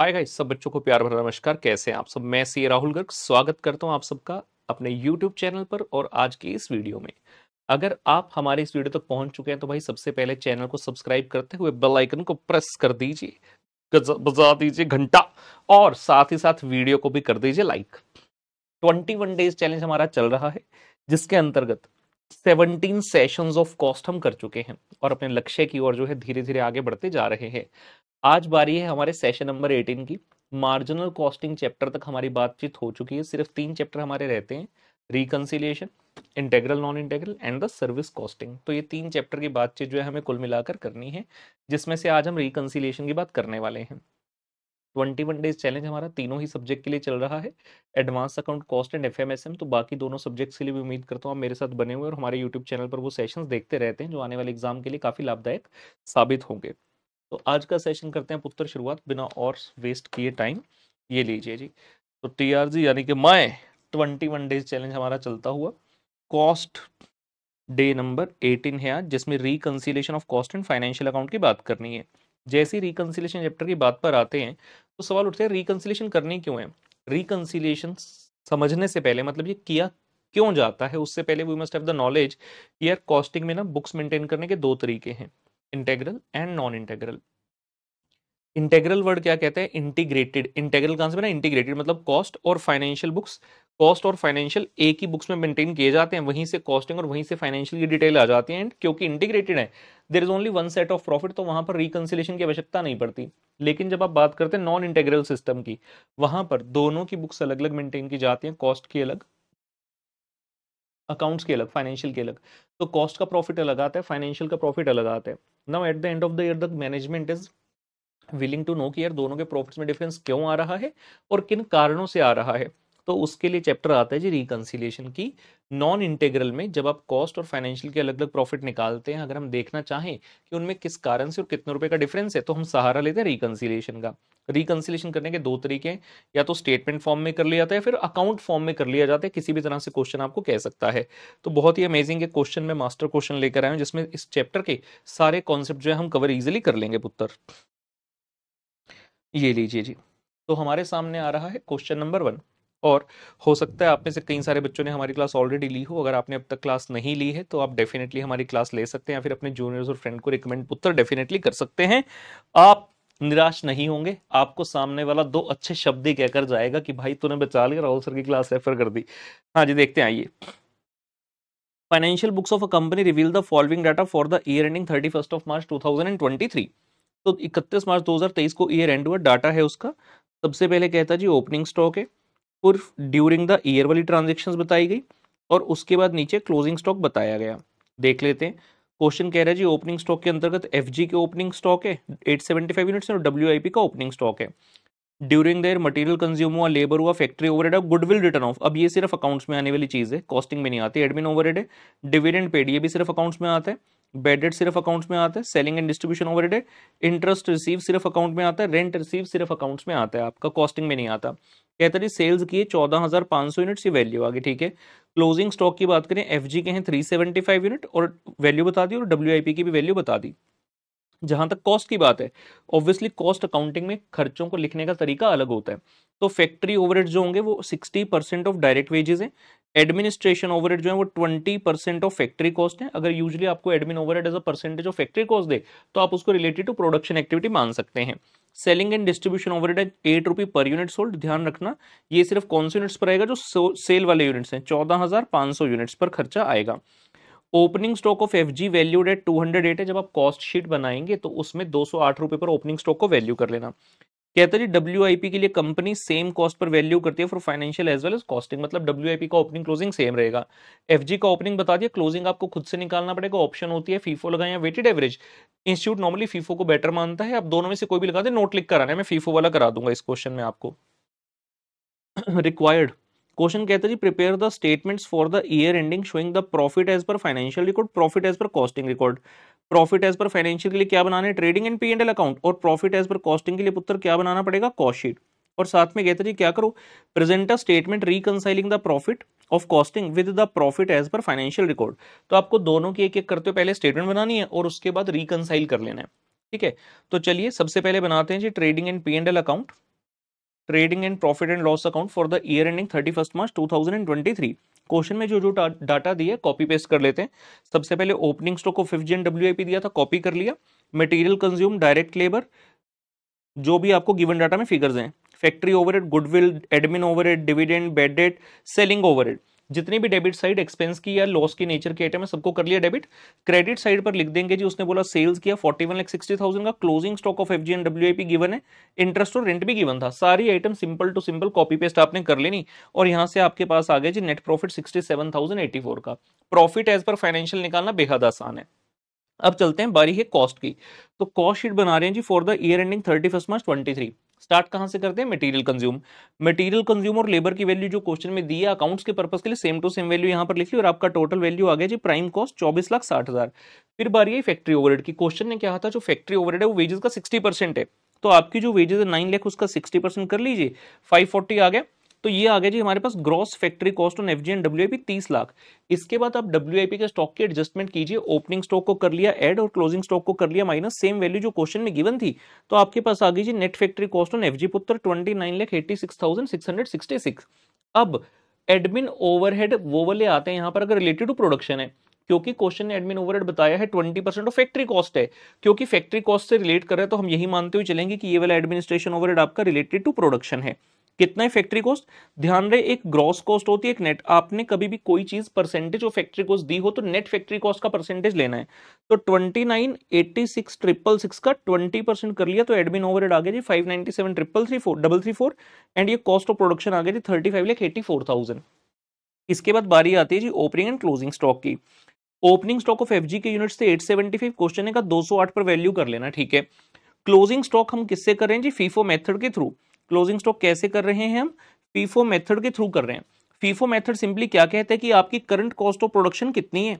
आए गाइस सब बच्चों को प्यार भरा नमस्कार कैसे हैं आप सब मैं सी राहुल गर्ग स्वागत करता हूं आप सबका अपने यूट्यूब चैनल पर और आज की इस वीडियो में अगर आप हमारे इस वीडियो तक तो पहुंच चुके हैं तो भाई सबसे पहले चैनल को सब्सक्राइब करते हुए बेल आइकन को प्रेस कर दीजिए बजा दीजिए घंटा और साथ ही साथ वीडियो को भी कर दीजिए लाइक ट्वेंटी डेज चैलेंज हमारा चल रहा है जिसके अंतर्गत सेवनटीन सेशन ऑफ कॉस्ट हम कर चुके हैं और अपने लक्ष्य की ओर जो है धीरे धीरे आगे बढ़ते जा रहे हैं आज बारी है हमारे सेशन नंबर 18 की मार्जिनल कॉस्टिंग चैप्टर तक हमारी बातचीत हो चुकी है सिर्फ तीन चैप्टर हमारे रहते हैं reconciliation integral non integral and the service costing तो ये तीन चैप्टर की बातचीत जो है हमें कुल मिलाकर करनी है जिसमें से आज हम रिकनसिलियेशन की बात करने वाले हैं ट्वेंटी वन डेज चैलेंज हमारा तीनों ही सब्जेक्ट के लिए चल रहा है advance account cost and F तो बाकी दोनों सब्जेक्ट्स के लिए भी उम्मीद करता हूँ आप मेरे साथ बने हुए और हमारे यूट्यूब चैनल पर वो सेशंस देखते रहते हैं जो आने वाले एग्जाम के लिए काफ़ी लाभदायक साबित होंगे तो आज का सेशन करते हैं पुत्र शुरुआत बिना और वेस्ट किए टाइम ये लीजिए जी तो टीआरजी यानी कि my twenty one days challenge हमारा चलता हुआ कॉस्ट डे नंबर एटीन है आज जिसमें reconciliation of cost and financial account की बात करनी है जैसे रिकन्सिलेशन चैप्टर की बात पर आते हैं तो सवाल उठते हैं रिकन्सिलेशन करनी क्यों है रिकन्सिलेशन समझने से पहले मतलब ये किया क्यों जाता है उससे पहले we must have the knowledge कि यार कॉस्टिंग में ना बुक्स मेंटेन करने के दो तरीके हैं integral and non integral integral word क्या कहते हैं इंटीग्रेटेड इंटेग्रल कहां से बना इंटीग्रेटेड मतलब कॉस्ट और फाइनेंशियल बुक्स कॉस्ट और फाइनेंशियल एक ही बुक्स में मेंटेन किए जाते हैं वहीं से कॉस्टिंग और वहीं से फाइनेंशियल की डिटेल आ जाती है एंड क्योंकि इंटीग्रेटेड है there is only one set of profit तो वहां पर रिकन्सिलेशन की आवश्यकता नहीं पड़ती लेकिन जब आप बात करते हैं नॉन इंटेग्रल सिस्टम की वहां पर दोनों की बुक्स अलग अलग मेंटेन की जाती हैं कॉस्ट की अलग अकाउंट्स के अलग फाइनेंशियल के अलग तो कॉस्ट का प्रॉफिट अलग आता है फाइनेंशियल का प्रॉफिट अलग आता है now at the end of the year the management is willing to know कि यार दोनों के प्रॉफिट्स में डिफरेंस क्यों आ रहा है और किन कारणों से आ रहा है तो उसके लिए चैप्टर आता है जी रिकनसिलेशन की नॉन इंटेग्रल में जब आप कॉस्ट और फाइनेंशियल के अलग अलग प्रॉफिट निकालते हैं अगर हम देखना चाहें कि उनमें किस कारण से और कितने रुपए का डिफरेंस है तो हम सहारा लेते हैं रिकनसिलेशन का रिकनसिलेशन करने के दो तरीके हैं या तो स्टेटमेंट फॉर्म में कर लिया जाता है फिर अकाउंट फॉर्म में कर लिया जाता है किसी भी तरह से क्वेश्चन आपको कह सकता है तो बहुत ही अमेजिंग है क्वेश्चन में मास्टर क्वेश्चन लेकर आए हूँ जिसमें इस चैप्टर के सारे कॉन्सेप्ट जो है हम कवर ईजिली कर लेंगे पुत्र ये लीजिए जी तो हमारे सामने आ रहा है क्वेश्चन नंबर वन और हो सकता है आप में से कई सारे बच्चों ने हमारी क्लास ऑलरेडी ली हो अगर आपने अब तक क्लास नहीं ली है तो आप डेफिनेटली हमारी क्लास ले सकते हैं या फिर अपने जूनियर्स और फ्रेंड को रिकमेंड उत्तर डेफिनेटली कर सकते हैं आप निराश नहीं होंगे आपको सामने वाला दो अच्छे शब्द ही कहकर जाएगा कि भाई तूने बचा लिया राहुल सर की क्लास रेफर कर दी हाँ जी देखते हैं आइए financial books of a company reveal the following data for the year ending thirty first of March two thousand and twenty three तो इकतीस मार्च दो हजार तेईस को ईयर एंड हुआ डाटा है उसका सबसे पहले कहता जी ओपनिंग स्टॉक है और ड्यूरिंग द ईयर वाली ट्रांजेक्शन बताई गई और उसके बाद नीचे क्लोजिंग स्टॉक बताया गया देख लेते हैं क्वेश्चन कह रहा है जी ओपनिंग स्टॉक के अंतर्गत एफ के ओपनिंग स्टॉक है 875 यूनिट्स और डब्ल्यू का ओपनिंग स्टॉक है ड्यूरिंग देयर मटेरियल कंज्यूम हुआ लेबर हुआ फैक्ट्री ओवरहेड और गुडविल रिटर्न ऑफ अब ये सिर्फ अकाउंट्स में आने वाली चीज़ है कॉस्टिंग में नहीं आती एडमिन ओवरहेड है डिविडेंड पेड ये भी सिर्फ अकाउंट्स में आता है बेडेड सिर्फ अकाउंट्स में आता है सेलिंग एंड डिस्ट्रीब्यूशन ओवरहेड है इंटरेस्ट रिसीव सिर्फ अकाउंट में आता है रेंट रिसीव सिर्फ अकाउंट्स में आता है आपका कॉस्टिंग में नहीं आता जी सेल्स किए चौदह हजार पांच सौ यूनिट की वैल्यू आ गई ठीक है क्लोजिंग स्टॉक की बात करें एफ के हैं थ्री सेवेंटी फाइव यूनिट और वैल्यू बता दी और डब्ल्यू की भी वैल्यू बता दी जहां तक कॉस्ट की बात है ऑब्वियसली कॉस्ट अकाउंटिंग में खर्चों को लिखने का तरीका अलग होता है तो फैक्ट्री ओवरहेड जो होंगे वो 60 परसेंट ऑफ डायरेक्ट वेजेस हैं एडमिनिस्ट्रेशन ओवरहेड जो है वो twenty percent of factory cost है अगर यूजली आपको admin overhead as a percentage of factory cost दे तो आप उसको रिलेटेड टू प्रोडक्शन एक्टिविटी मान सकते हैं selling and distribution overhead eight rupee per unit sold ध्यान रखना ये सिर्फ कौन से यूनिट्स पर आएगा जो सेल वाले यूनिट्स हैं चौदह हजार पाँच सौ यूनिट्स पर खर्चा आएगा opening stock of F G valued at two hundred eight है जब आप कॉस्ट शीट बनाएंगे तो उसमें दो सौ आठ रुपये पर ओपनिंग स्टॉक को वैल्यू कर लेना कहता है जी डब्ल्यू के लिए कंपनी सेम कॉस्ट पर वैल्यू करती है for financial as well as costing मतलब डब्ल्यू का ओपनिंग क्लोजिंग सेम रहेगा एफ का ओपनिंग बता दिया क्लोजिंग आपको खुद से निकालना पड़ेगा ऑप्शन होती है फीफो लगा या weighted average institute normally FIFO को बेटर मानता है आप दोनों में से कोई भी लगा दे नोट लिख कराना है मैं फीफो वाला करा दूंगा इस क्वेश्चन में आपको रिक्वायर्ड क्वेश्चन कहता है जी prepare the statements for the year ending showing the profit as per financial record profit as per costing record profit as per financial के लिए क्या बनाना है trading and P and L account और profit as per costing के लिए पुत्र क्या बनाना पड़ेगा कॉशीट और साथ में कहते जी क्या करो present a statement reconciling the profit of costing with the profit as per financial record तो आपको दोनों की एक एक करते हुए पहले स्टेटमेंट बनानी है और उसके बाद रिकनसाइल कर लेना है ठीक है तो चलिए सबसे पहले बनाते हैं जी trading and P and L account trading and profit and loss account for the year ending thirty first March two thousand and twenty three question में जो जो डाटा दिया कॉपी पेस्ट कर लेते हैं सबसे पहले ओपनिंग स्टॉक को फिफ्थ जेन डब्ल्यू दिया था कॉपी कर लिया मटेरियल कंज्यूम डायरेक्ट लेबर जो भी आपको गिवन डाटा में फिगर्स हैं factory overhead goodwill admin overhead dividend bad debt selling overhead जितनी भी डेबिट साइड एक्सपेंस की या लॉस की नेचर के आइटम है सबको कर लिया डेबिट क्रेडिट साइड पर लिख देंगे जी उसने बोला सेल्स किया forty one lakh sixty thousand का closing stock of F G and W given है इंटरेस्ट और रेंट भी गिवन था सारी item simple to simple copy paste आपने कर लेनी और यहाँ से आपके पास आ गया जी net profit sixty seven thousand eighty four का प्रॉफिट एज पर फाइनेंशियल निकालना बेहद आसान है अब चलते हैं बारी है कॉस्ट की तो कॉस्ट शीट बना रहे हैं जी for the year ending thirty first March twenty three start कहां से करते हैं मटेरियल कंज्यूम मटेरियल कंज्यूम और लेबर की वैल्यू जो क्वेश्चन में दी है अकाउंट्स के पर्पस के लिए सेम टू सेम वैल्यू यहां पर लिख ली और आपका टोटल वैल्यू आ गया जी प्राइम कॉस्ट चौबीस लाख साठ हज़ार फिर बारी आई फैक्ट्री ओवरहेड की क्वेश्चन ने क्या था जो फैक्ट्री ओवरहेड है वो वेजेस का सिक्सटी परसेंट है तो आपकी जो वेजेस है नाइन लाख उसका सिक्सटी परसेंट कर लीजिए फाइव फोर्टी आ गया तो ये आ गया जी हमारे पास gross factory cost on FG and W आई तीस लाख इसके बाद आप डब्ल्यू के स्टॉक के एडजस्टमेंट कीजिए ओपनिंग स्टॉक को कर लिया एड और क्लोजिंग स्टॉक को कर लिया माइनस सेम वैल्यू जो क्वेश्चन में गिवन थी तो आपके पास आ गई जी net factory cost on F पुत्र twenty nine lakh eighty six thousand six hundred sixty six अब एडमिन ओवरहेड वो वाले आते हैं यहाँ पर अगर रिलेटेड टू प्रोडक्शन है क्योंकि क्वेश्चन ने एडमिन ओवरहेड बताया है twenty percent of factory cost है क्योंकि फैक्ट्री कॉस्ट से रिलेट कर रहे हैं तो हम यही मानते हुए चलेंगे कि ये वाला एडमिनिस्ट्रेशन ओवरहेड आपका रिलेटेड टू प्रोडक्शन है कितना है फैक्ट्री कॉस्ट ध्यान रहे एक ग्रॉस कॉस्ट होती है एक नेट आपने कभी भी कोई चीज परसेंटेज ऑफ फैक्ट्री कॉस्ट दी हो तो नेट फैक्ट्री कॉस्ट का परसेंटेज लेना है तो twenty nine eighty six triple six का ट्वेंटी परसेंट कर लिया तो एडमिन ओवर आ गया जी five ninety seven triple three four double three four and ये कॉस्ट ऑफ प्रोडक्शन आ गया जी thirty five lakh eighty four thousand इसके बाद बारी आती है जी ओपनिंग एंड क्लोजिंग स्टॉक की ओपनिंग स्टॉक ऑफ एफजी के यूनिट से 875 क्वेश्चन है का 208 पर वैल्यू कर लेना ठीक है क्लोजिंग स्टॉक हम किससे करें जी फीफो मेथड के थ्रू क्लोजिंग स्टॉक कैसे कर रहे हैं हम फीफो मेथड के थ्रू कर रहे हैं फीफो मेथड सिंपली क्या कहता है कि आपकी करंट कॉस्ट ऑफ प्रोडक्शन कितनी है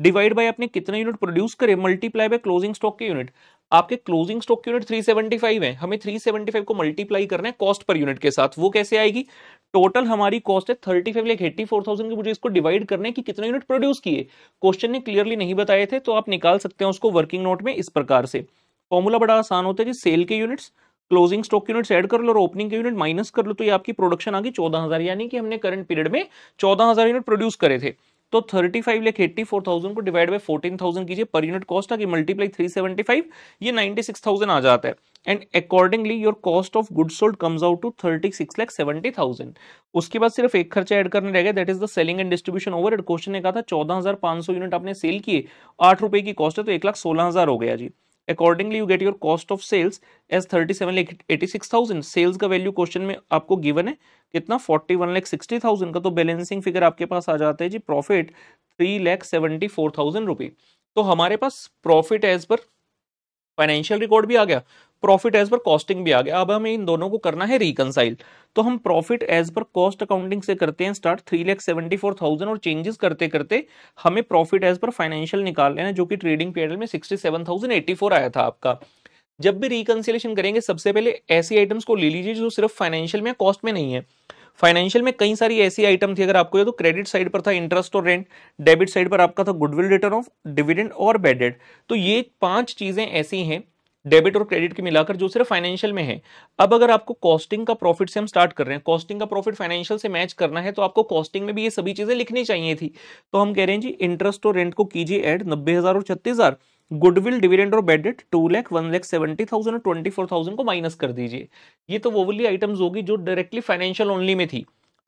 डिवाइड बाय आपने कितने यूनिट प्रोड्यूस करे मल्टीप्लाई बाय क्लोजिंग स्टॉक के यूनिट आपके क्लोजिंग स्टॉक यूनिट 375 है हमें 375 को मल्टीप्लाई करना है कॉस्ट पर यूनिट के साथ वो कैसे आएगी टोटल हमारी कॉस्ट है थर्टी 35 लाख थाउजेंड की मुझे इसको डिवाइड करने की कितने यूनिट प्रोड्यूस किए क्वेश्चन ने क्लियरली नहीं बताए थे तो आप निकाल सकते हैं उसको वर्किंग नोट में इस प्रकार से फॉर्मूला बड़ा आसान होता है कि सेल के यूनिट्स क्लोजिंग स्टॉक की यूनिट्स ऐड कर लो और ओपनिंग के यूनिट माइनस कर लो तो ये आपकी प्रोडक्शन आ गई चौदह हजार यानी कि हमने करंट पीरियड में चौदह हजार यूनिट प्रोड्यूस करे थे तो thirty five lakh eighty four thousand को डिवाइड बाई फोर्टीन थाउजेंड कीजिए पर यूनिट कॉस्ट आगे मल्टीप्लाई थ्री सेवेंटी फाइव ये नाइन्टी सिक्स थाउजेंड आ जाता है and accordingly your cost of good sold comes out to thirty six lakh seventy thousand उसके बाद सिर्फ एक खर्चा ऐड करने रहेगा that is the selling and distribution over question ने कहा था चौदह हजार पांच सौ यूनिट आपने सेल किए आठ रुपए की कॉस्ट है तो एक लाख सोलह हजार हो गया जी accordingly you get your cost of sales as thirty seven lakh eighty six thousand sales का वैल्यू क्वेश्चन में आपको गिवन है कितना forty one lakh sixty thousand का तो बैलेंसिंग फिगर आपके पास आ जाता है जी profit three lakh seventy four thousand rupee तो हमारे पास profit as per financial record भी आ गया प्रॉफिट एज पर कॉस्टिंग भी आ गया अब हमें इन दोनों को करना है रिकनसाइल तो हम profit as per cost accounting से करते हैं start three lakh seventy four thousand और चेंजेस करते करते हमें प्रॉफिट एज पर फाइनेंशियल निकाल लेना जो कि ट्रेडिंग पीरियड में sixty seven thousand eighty four आया था आपका जब भी रिकनसिलेशन करेंगे सबसे पहले ऐसी आइटम्स को ले लीजिए जो सिर्फ फाइनेंशियल में कॉस्ट में नहीं है फाइनेंशियल में कई सारी ऐसी आइटम थी अगर आपको तो क्रेडिट साइड पर था इंटरेस्ट और रेंट डेबिट साइड पर आपका था गुडविल रिटर्न ऑफ डिविडेंड और बेडेड तो ये पांच चीजें ऐसी हैं डेबिट और क्रेडिट के मिलाकर जो सिर्फ फाइनेंशियल में है अब अगर आपको कॉस्टिंग का प्रॉफिट से हम स्टार्ट कर रहे हैं कॉस्टिंग का प्रॉफिट फाइनेंशियल से मैच करना है तो आपको कॉस्टिंग में भी ये सभी चीजें लिखनी चाहिए थी तो हम कह रहे हैं जी इंटरेस्ट और रेंट को कीजिए एड नब्बे और छत्तीस गुडविल डिविडेंड और bad debt two lakh one lakh seventy thousand और ट्वेंटी फोर थाउजेंड को माइनस कर दीजिए ये तो वो वाली आइटम्स होगी जो डायरेक्टली फाइनेंशियल ओनली में थी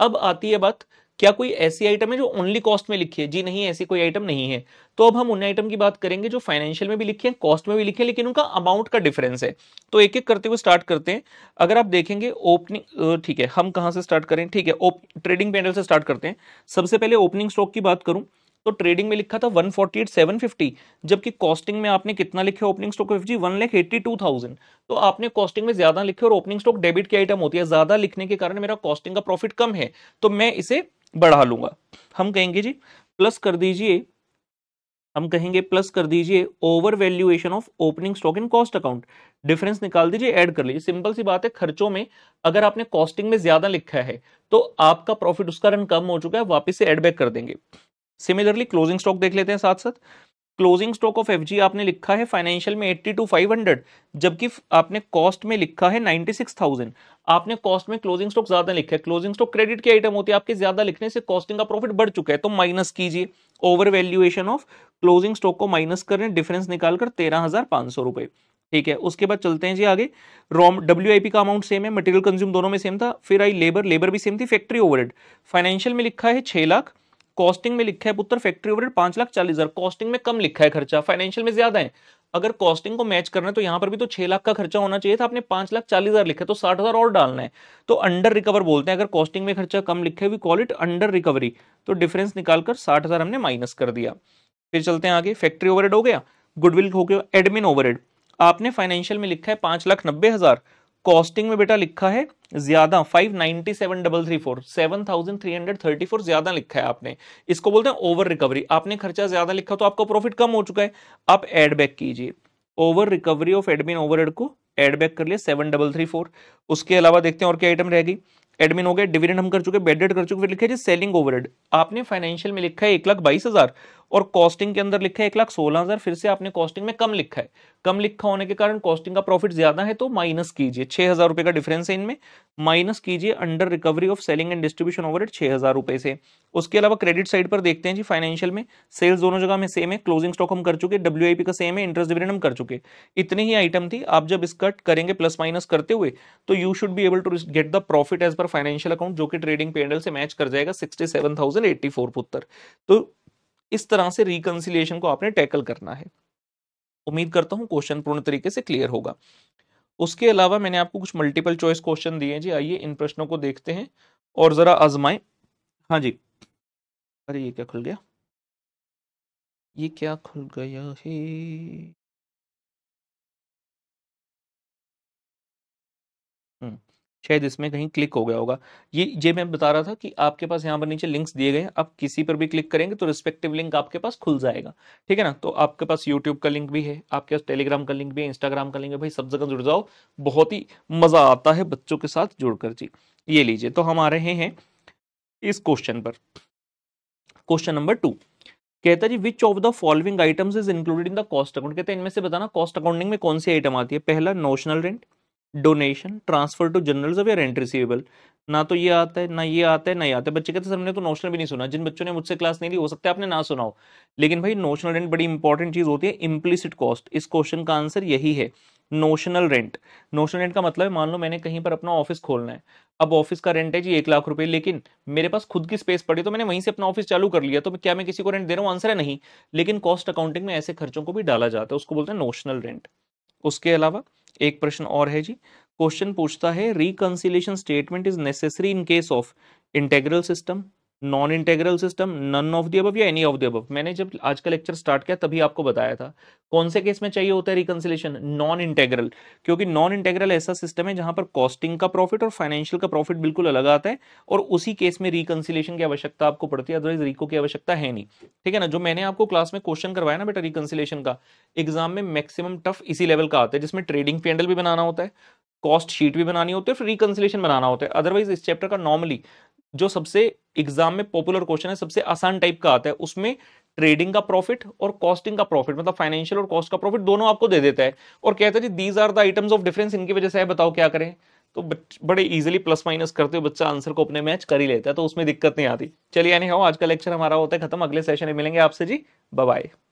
अब आती है बात क्या कोई ऐसी आइटम है जो ओनली कॉस्ट में लिखी है जी नहीं ऐसी कोई आइटम नहीं है तो अब हम उन आइटम की बात करेंगे जो फाइनेंशियल में भी लिखे हैं कॉस्ट में भी लिखे हैं लेकिन उनका अमाउंट का डिफरेंस है तो एक एक करते हुए स्टार्ट करते हैं अगर आप देखेंगे ओपनिंग ठीक है हम कहाँ से स्टार्ट करें ठीक है ट्रेडिंग पैनल से स्टार्ट करते हैं सबसे पहले ओपनिंग स्टॉक की बात करूँ तो ट्रेडिंग में लिखा था 148,750 जबकि कॉस्टिंग में आपने कितना लिखे ओपनिंग स्टॉक जी one lakh eighty two thousand तो आपने कॉस्टिंग में ज्यादा लिखे और ओपनिंग स्टॉक डेबिट की आइटम होती है ज्यादा लिखने के कारण मेरा कॉस्टिंग का प्रॉफिट कम है तो मैं इसे बढ़ा लूंगा हम कहेंगे जी प्लस कर दीजिए हम कहेंगे प्लस कर दीजिए over valuation of opening stock in cost account difference निकाल दीजिए ऐड कर लीजिए सिंपल सी बात है खर्चों में अगर आपने कॉस्टिंग में ज्यादा लिखा है तो आपका प्रॉफिट उसका रन कम हो चुका है वापस से एडबैक कर देंगे सिमिलरली क्लोजिंग स्टॉक देख लेते हैं साथ साथ क्लोजिंग स्टॉक ऑफ एफ आपने लिखा है फाइनेंशियल में एट्टी टू फाइव हंड्रेड जबकि आपने कॉस्ट में लिखा है नाइन्टी सिक्स थाउजेंड आपने कॉस्ट में क्लोजिंग स्टॉक ज्यादा लिखा है क्लोजिंग स्टॉक क्रेडिट की आइटम होती है आपके ज्यादा लिखने से कॉस्टिंग का प्रॉफिट बढ़ चुका है तो माइनस कीजिए over valuation of closing stock को माइनस करें डिफरेंस निकालकर तेरह हजार पांच सौ रुपए ठीक है उसके बाद चलते हैं जी आगे रॉम डब्ल्यू का अमाउंट सेम है मटेरियल कंज्यूम दोनों में सेम था फिर आई लेबर लेबर भी सेम थी फैक्ट्री ओवरहेड फाइनेंशियल में लिखा है छह लाख कॉस्टिंग में लिखा है पुत्र फैक्ट्री ओवरहेड पांच लाख चालीस हजार कॉस्टिंग में कम लिखा है खर्चा फाइनेंशियल में ज्यादा है अगर कॉस्टिंग को मैच करना है तो यहां पर भी तो छह लाख का खर्चा होना चाहिए था आपने पांच लाख चालीस हजार लिखा तो साठ हजार और डालना है तो अंडर रिकवर बोलते हैं अगर कॉस्टिंग में खर्चा कम लिखे we call it under recovery तो डिफरेंस निकालकर साठ हजार हमने माइनस कर दिया फिर चलते हैं आगे फैक्ट्री ओवरहेड हो गया गुडविल हो गया एडमिन ओवरहेड आपने फाइनेंशियल में लिखा है पांच लाख नब्बे हजार कॉस्टिंग में बेटा लिखा है ज्यादा five ninety seven double three four seven thousand three hundred thirty four ज्यादा लिखा है आपने इसको बोलते हैं ओवर रिकवरी आपने खर्चा ज्यादा लिखा तो आपका प्रॉफिट कम हो चुका है आप एड बैक कीजिए over recovery of admin over को एड बैक कर लिया सेवन डबल थ्री फोर उसके अलावा देखते हैं और क्या आइटम रहेगी एडमिन हो गया डिविडेंड हम कर चुके बेडेड कर चुके फिर लिखे जी सेलिंग ओवरहेड आपने फाइनेंशियल में लिखा है एक लाख बाईस हजार और कॉस्टिंग के अंदर लिखा है एक लाख सोलह हजार फिर से आपने कॉस्टिंग में कम लिखा है कम लिखा होने के कारण कॉस्टिंग का प्रॉफिट ज्यादा है तो माइनस कीजिए छह हजार रुपए का डिफरेंस है इनमें माइनस कीजिए under recovery of selling and distribution over छह रुपए से उसके अलावा क्रेडिट साइड पर देखते हैं जी फाइनेंशियल में सेल्स दोनों जगह में सेम है क्लोजिंग स्टॉक हम कर चुके डब्ल्यू का सेम है इंटरेस्ट डिविडेंड हम कर चुके इतनी ही आइटम थी आप जब इसका करेंगे प्लस माइनस करते हुए तो you should be able to get the profit as per financial account जो कि ट्रेडिंग पेंडल से मैच कर जाएगा sixty seven thousand eighty four पुत्र तो इस तरह से रिकनसिलेशन को आपने टैकल करना है उम्मीद करता हूँ क्वेश्चन पूर्ण तरीके से क्लियर होगा उसके अलावा मैंने आपको कुछ मल्टीपल चॉइस क्वेश्चन दिए हैं जी आइए इन प्रश्नों को देखते हैं और ज़रा आजमाएं हाँ जी अरे ये क्या खुल गया ये क्या खुल गया है हम्म शायद इसमें कहीं क्लिक हो गया होगा ये ये मैं बता रहा था कि आपके पास यहाँ पर नीचे लिंक्स दिए गए हैं आप किसी पर भी क्लिक करेंगे तो रिस्पेक्टिव लिंक आपके पास खुल जाएगा ठीक है ना तो आपके पास यूट्यूब का लिंक भी है आपके पास टेलीग्राम का लिंक भी है इंस्टाग्राम का लिंक है भाई सब जगह जुड़ जाओ बहुत ही मज़ा आता है बच्चों के साथ जुड़कर जी ये लीजिए तो हम आ रहे हैं इस क्वेश्चन पर क्वेश्चन नंबर टू कहता जी which of the following items is included in the cost account कहते हैं इनमें से बताना कॉस्ट अकाउंटिंग में कौन सी आइटम आती है पहला notional rent donation transfer to general of receivable ना तो ये आता है ना ये आता है ना ये आता है बच्चे कहते सर हमने तो नोशनल भी नहीं सुना जिन बच्चों ने मुझसे क्लास नहीं ली हो सकता है आपने ना सुना हो लेकिन भाई नोशनल रेंट बड़ी इंपॉर्टेंट चीज़ होती है इम्प्लिसिट कॉस्ट इस क्वेश्चन का आंसर यही है नोशनल रेंट नोशनल रेंट का मतलब है मान लो मैंने कहीं पर अपना ऑफिस खोलना है अब ऑफिस का रेंट है जी एक लाख रुपए लेकिन मेरे पास खुद की स्पेस पड़ी तो मैंने वहीं से अपना ऑफिस चालू कर लिया तो क्या मैं किसी को रेंट दे रहा हूँ आंसर है नहीं लेकिन कॉस्ट अकाउंटिंग में ऐसे खर्चों को भी डाला जाता है उसको बोलते हैं नोशनल रेंट उसके अलावा एक प्रश्न और है जी क्वेश्चन पूछता है reconciliation statement is necessary in case of integral system non integral system none of the above या एनी ऑफ दी अबव मैंने जब आज का लेक्चर स्टार्ट किया तभी आपको बताया था कौन से केस में चाहिए होता है रिकनसिलेशन नॉन इंटेग्रल क्योंकि नॉन इंटेग्रल ऐसा सिस्टम है जहां पर कॉस्टिंग का प्रॉफिट और फाइनेंशियल का प्रॉफिट बिल्कुल अलग आता है और उसी केस में रिकनसिलेशन की आवश्यकता आपको पड़ती है अदरवाइज रिको की आवश्यकता है नहीं ठीक है ना जो मैंने आपको क्लास में क्वेश्चन करवाया ना बेटा रिकनसिलेशन का एग्जाम में मैक्सिमम टफ इसी लेवल का आता है जिसमें ट्रेडिंग पेंडल भी बनाना होता है कॉस्ट शीट भी बनानी होती है फिर रिकनसिलेशन बनाना होता है अदरवाइज इस चैप्टर का नॉर्मली जो सबसे एग्जाम में पॉपुलर क्वेश्चन है सबसे आसान टाइप का आता है उसमें ट्रेडिंग का प्रॉफिट और कॉस्टिंग का प्रॉफिट मतलब फाइनेंशियल और कॉस्ट का प्रॉफिट दोनों आपको दे देता है और कहता है जी these are the items of difference इनकी वजह से है बताओ क्या करें तो बड़े इजीली प्लस माइनस करते हुए बच्चा आंसर को अपने मैच कर ही लेता है तो उसमें दिक्कत नहीं आती चलिए यानी हो आज का लेक्चर हमारा होता है खत्म अगले सेशन में मिलेंगे आपसे जी बाय